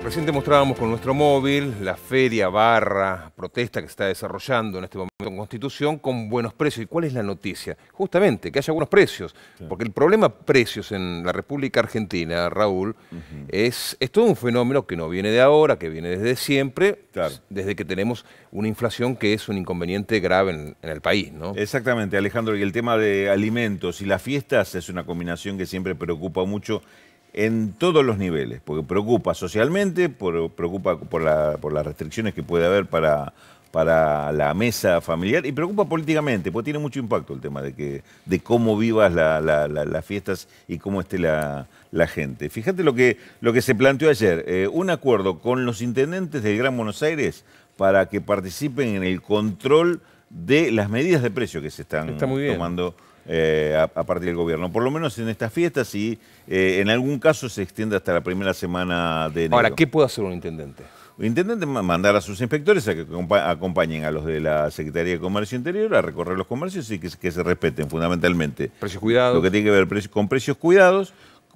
Recién mostrábamos con nuestro móvil la feria barra protesta que se está desarrollando en este momento en Constitución con buenos precios. ¿Y cuál es la noticia? Justamente, que haya buenos precios. Porque el problema precios en la República Argentina, Raúl, es, todo un fenómeno que no viene de ahora, que viene desde siempre, desde que tenemos una inflación que es un inconveniente grave en, en, el país. ¿no? Exactamente, Alejandro. Y el tema de alimentos y las fiestas es una combinación que siempre preocupa mucho en todos los niveles, porque preocupa socialmente, preocupa por, las restricciones que puede haber para, para la mesa familiar y preocupa políticamente, porque tiene mucho impacto el tema de que de cómo vivas las fiestas y cómo esté la, gente. Fíjate lo que, lo que se planteó ayer, eh, un acuerdo con los intendentes del Gran Buenos Aires para que participen en el control de las medidas de precio que se están tomando eh, a, partir del gobierno. Por lo menos en estas fiestas y eh, en algún caso se extiende hasta la primera semana de enero. Ahora, ¿qué puede hacer un intendente? Un intendente mandar a sus inspectores a que acompañen a los de la Secretaría de Comercio Interior a recorrer los comercios y que, se respeten fundamentalmente. Precios cuidados. Lo que tiene que ver con precios cuidados,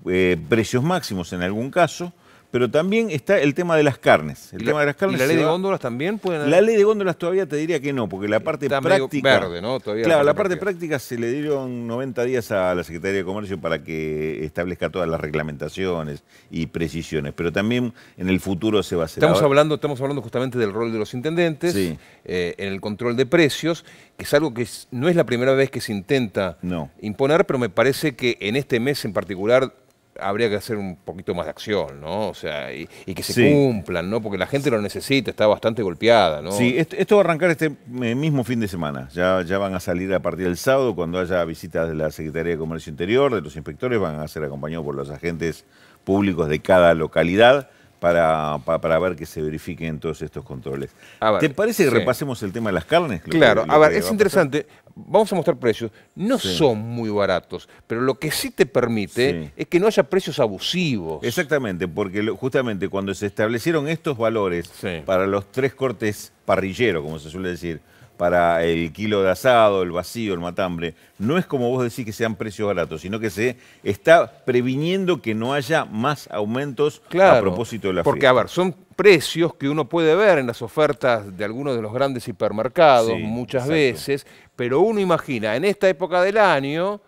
eh, precios máximos en algún caso, pero también está el tema de las carnes. El la, ¿Y la ley de góndolas también La ley de góndolas todavía te diría que no, porque la parte está práctica. Verde, ¿no? claro, la, parte práctica. se le dieron 90 días a la Secretaría de Comercio para que establezca todas las reglamentaciones y precisiones, pero también en el futuro se va a hacer. Estamos hablando, estamos hablando justamente del rol de los intendentes eh, en el control de precios, que es algo que no es la primera vez que se intenta imponer, pero me parece que en este mes en particular habría que hacer un poquito más de acción, ¿no? O sea, y, que se cumplan, ¿no? Porque la gente lo necesita, está bastante golpeada, ¿no? Sí, esto, va a arrancar este eh, mismo fin de semana. Ya, ya van a salir a partir del sábado, cuando haya visitas de la Secretaría de Comercio Interior, de los inspectores, van a ser acompañados por los agentes públicos de cada localidad para, para, ver que se verifiquen todos estos controles. ¿Te parece que repasemos el tema de las carnes? Claro, a ver, es interesante. Vamos a mostrar precios. No son muy baratos, pero lo que sí te permite es que no haya precios abusivos. Exactamente, porque justamente cuando se establecieron estos valores para los tres cortes parrillero, como se suele decir, para el kilo de asado, el vacío, el matambre, no es como vos decís que sean precios baratos, sino que se está previniendo que no haya más aumentos a propósito de la Porque, a ver, son precios que uno puede ver en las ofertas de algunos de los grandes hipermercados muchas veces, pero uno imagina, en esta época del año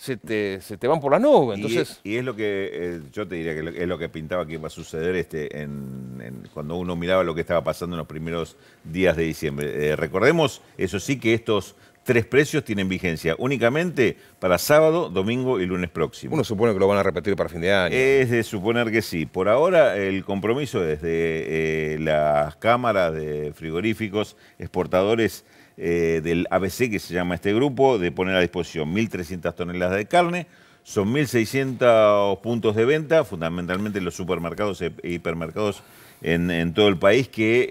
se te, van por la nube, Entonces... Y, es lo que, eh, yo te diría que es lo que pintaba que iba a suceder este, en, cuando uno miraba lo que estaba pasando en los primeros días de diciembre. Eh, recordemos, eso sí, que estos tres precios tienen vigencia únicamente para sábado, domingo y lunes próximo. Uno supone que lo van a repetir para fin de año. Es de suponer que sí. Por ahora el compromiso desde eh, las cámaras de frigoríficos exportadores eh, del ABC, que se llama este grupo, de poner a disposición 1.300 toneladas de carne, son 1.600 puntos de venta, fundamentalmente los supermercados e hipermercados en, todo el país, que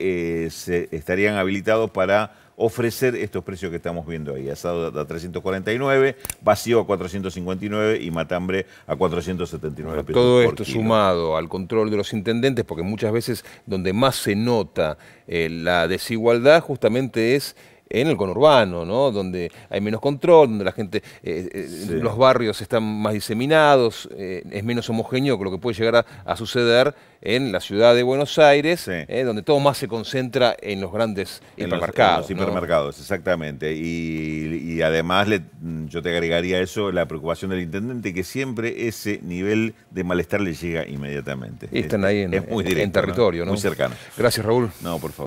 eh, se estarían habilitados para ofrecer estos precios que estamos viendo ahí. Asado a 349, vacío a 459 y matambre a 479 Todo esto sumado al control de los intendentes, porque muchas veces donde más se nota eh, la desigualdad justamente es en el conurbano, ¿no? Donde hay menos control, donde la gente, eh, eh, los barrios están más diseminados, eh, es menos homogéneo que lo que puede llegar a, suceder en la ciudad de Buenos Aires, donde todo más se concentra en los grandes en hipermercados. Los, exactamente. Y, además yo te agregaría eso la preocupación del intendente, que siempre ese nivel de malestar le llega inmediatamente. están ahí en, territorio, ¿no? Muy cercano. Gracias, Raúl. No, por favor.